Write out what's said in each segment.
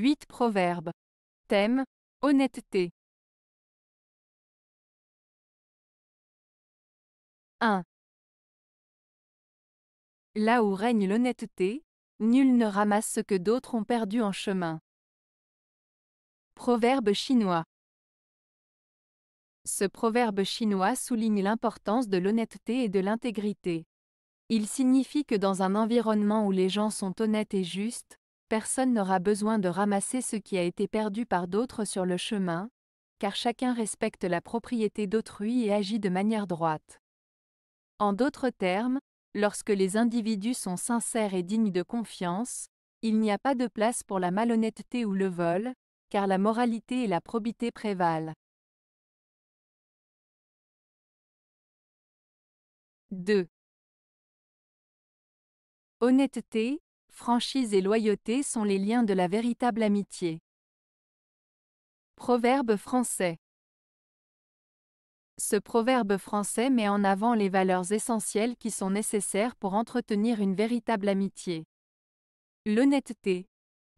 8 Proverbes. Thème Honnêteté. 1. Là où règne l'honnêteté, nul ne ramasse ce que d'autres ont perdu en chemin. Proverbe chinois. Ce proverbe chinois souligne l'importance de l'honnêteté et de l'intégrité. Il signifie que dans un environnement où les gens sont honnêtes et justes, Personne n'aura besoin de ramasser ce qui a été perdu par d'autres sur le chemin, car chacun respecte la propriété d'autrui et agit de manière droite. En d'autres termes, lorsque les individus sont sincères et dignes de confiance, il n'y a pas de place pour la malhonnêteté ou le vol, car la moralité et la probité prévalent. 2. Honnêteté, franchise et loyauté sont les liens de la véritable amitié. Proverbe français Ce proverbe français met en avant les valeurs essentielles qui sont nécessaires pour entretenir une véritable amitié. L'honnêteté.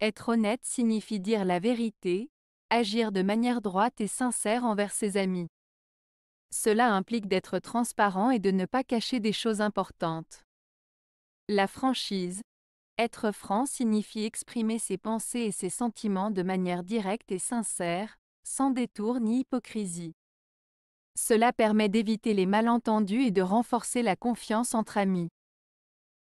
Être honnête signifie dire la vérité, agir de manière droite et sincère envers ses amis. Cela implique d'être transparent et de ne pas cacher des choses importantes. La franchise, être franc signifie exprimer ses pensées et ses sentiments de manière directe et sincère, sans détour ni hypocrisie. Cela permet d'éviter les malentendus et de renforcer la confiance entre amis.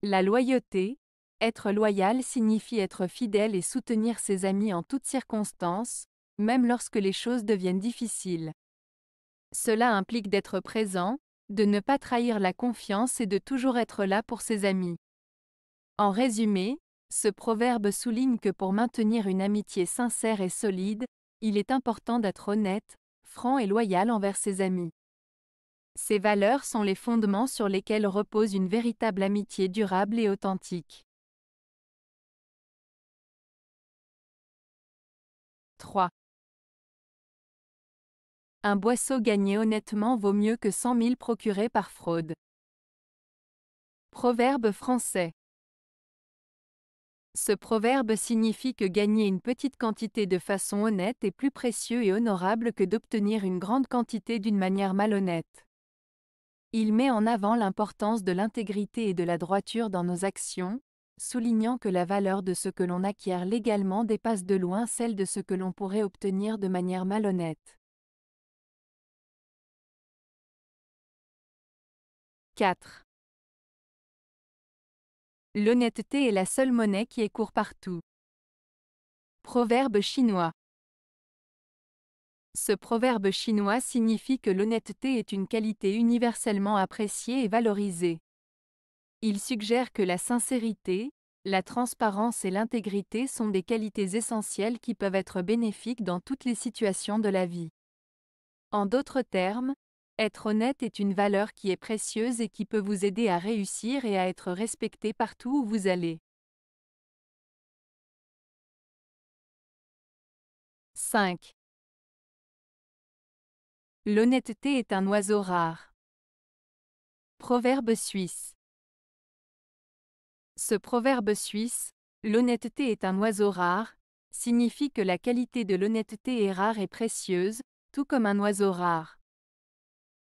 La loyauté, être loyal signifie être fidèle et soutenir ses amis en toutes circonstances, même lorsque les choses deviennent difficiles. Cela implique d'être présent, de ne pas trahir la confiance et de toujours être là pour ses amis. En résumé, ce proverbe souligne que pour maintenir une amitié sincère et solide, il est important d'être honnête, franc et loyal envers ses amis. Ces valeurs sont les fondements sur lesquels repose une véritable amitié durable et authentique. 3. Un boisseau gagné honnêtement vaut mieux que 100 000 procurés par fraude. Proverbe français. Ce proverbe signifie que gagner une petite quantité de façon honnête est plus précieux et honorable que d'obtenir une grande quantité d'une manière malhonnête. Il met en avant l'importance de l'intégrité et de la droiture dans nos actions, soulignant que la valeur de ce que l'on acquiert légalement dépasse de loin celle de ce que l'on pourrait obtenir de manière malhonnête. 4. L'honnêteté est la seule monnaie qui est court partout. Proverbe chinois. Ce proverbe chinois signifie que l'honnêteté est une qualité universellement appréciée et valorisée. Il suggère que la sincérité, la transparence et l'intégrité sont des qualités essentielles qui peuvent être bénéfiques dans toutes les situations de la vie. En d'autres termes, être honnête est une valeur qui est précieuse et qui peut vous aider à réussir et à être respecté partout où vous allez. 5. L'honnêteté est un oiseau rare. Proverbe suisse. Ce proverbe suisse, l'honnêteté est un oiseau rare, signifie que la qualité de l'honnêteté est rare et précieuse, tout comme un oiseau rare.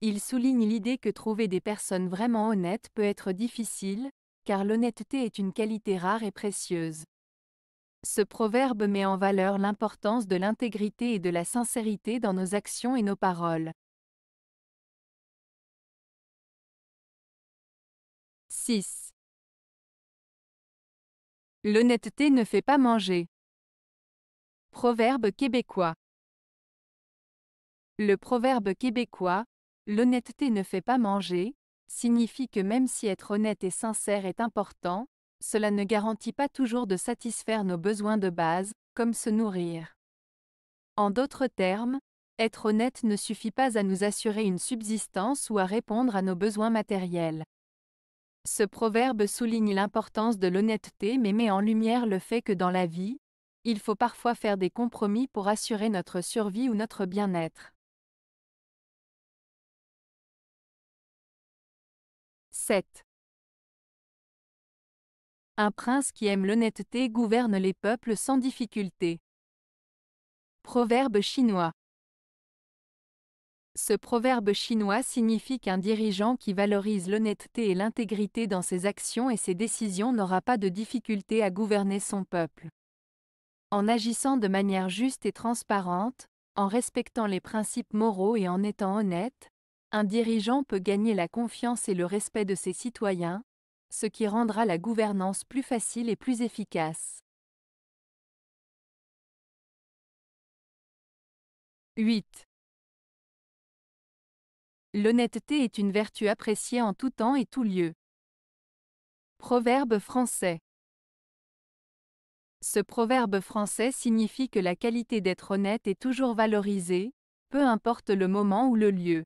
Il souligne l'idée que trouver des personnes vraiment honnêtes peut être difficile, car l'honnêteté est une qualité rare et précieuse. Ce proverbe met en valeur l'importance de l'intégrité et de la sincérité dans nos actions et nos paroles. 6. L'honnêteté ne fait pas manger. Proverbe québécois. Le proverbe québécois, L'honnêteté ne fait pas manger, signifie que même si être honnête et sincère est important, cela ne garantit pas toujours de satisfaire nos besoins de base, comme se nourrir. En d'autres termes, être honnête ne suffit pas à nous assurer une subsistance ou à répondre à nos besoins matériels. Ce proverbe souligne l'importance de l'honnêteté mais met en lumière le fait que dans la vie, il faut parfois faire des compromis pour assurer notre survie ou notre bien-être. Un prince qui aime l'honnêteté gouverne les peuples sans difficulté. Proverbe chinois. Ce proverbe chinois signifie qu'un dirigeant qui valorise l'honnêteté et l'intégrité dans ses actions et ses décisions n'aura pas de difficulté à gouverner son peuple. En agissant de manière juste et transparente, en respectant les principes moraux et en étant honnête, un dirigeant peut gagner la confiance et le respect de ses citoyens, ce qui rendra la gouvernance plus facile et plus efficace. 8. L'honnêteté est une vertu appréciée en tout temps et tout lieu. Proverbe français. Ce proverbe français signifie que la qualité d'être honnête est toujours valorisée, peu importe le moment ou le lieu.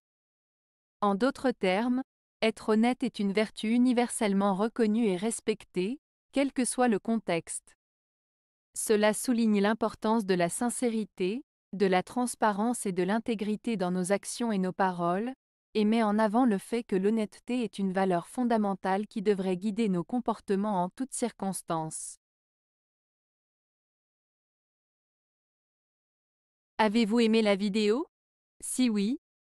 En d'autres termes, être honnête est une vertu universellement reconnue et respectée, quel que soit le contexte. Cela souligne l'importance de la sincérité, de la transparence et de l'intégrité dans nos actions et nos paroles, et met en avant le fait que l'honnêteté est une valeur fondamentale qui devrait guider nos comportements en toutes circonstances. Avez-vous aimé la vidéo Si oui,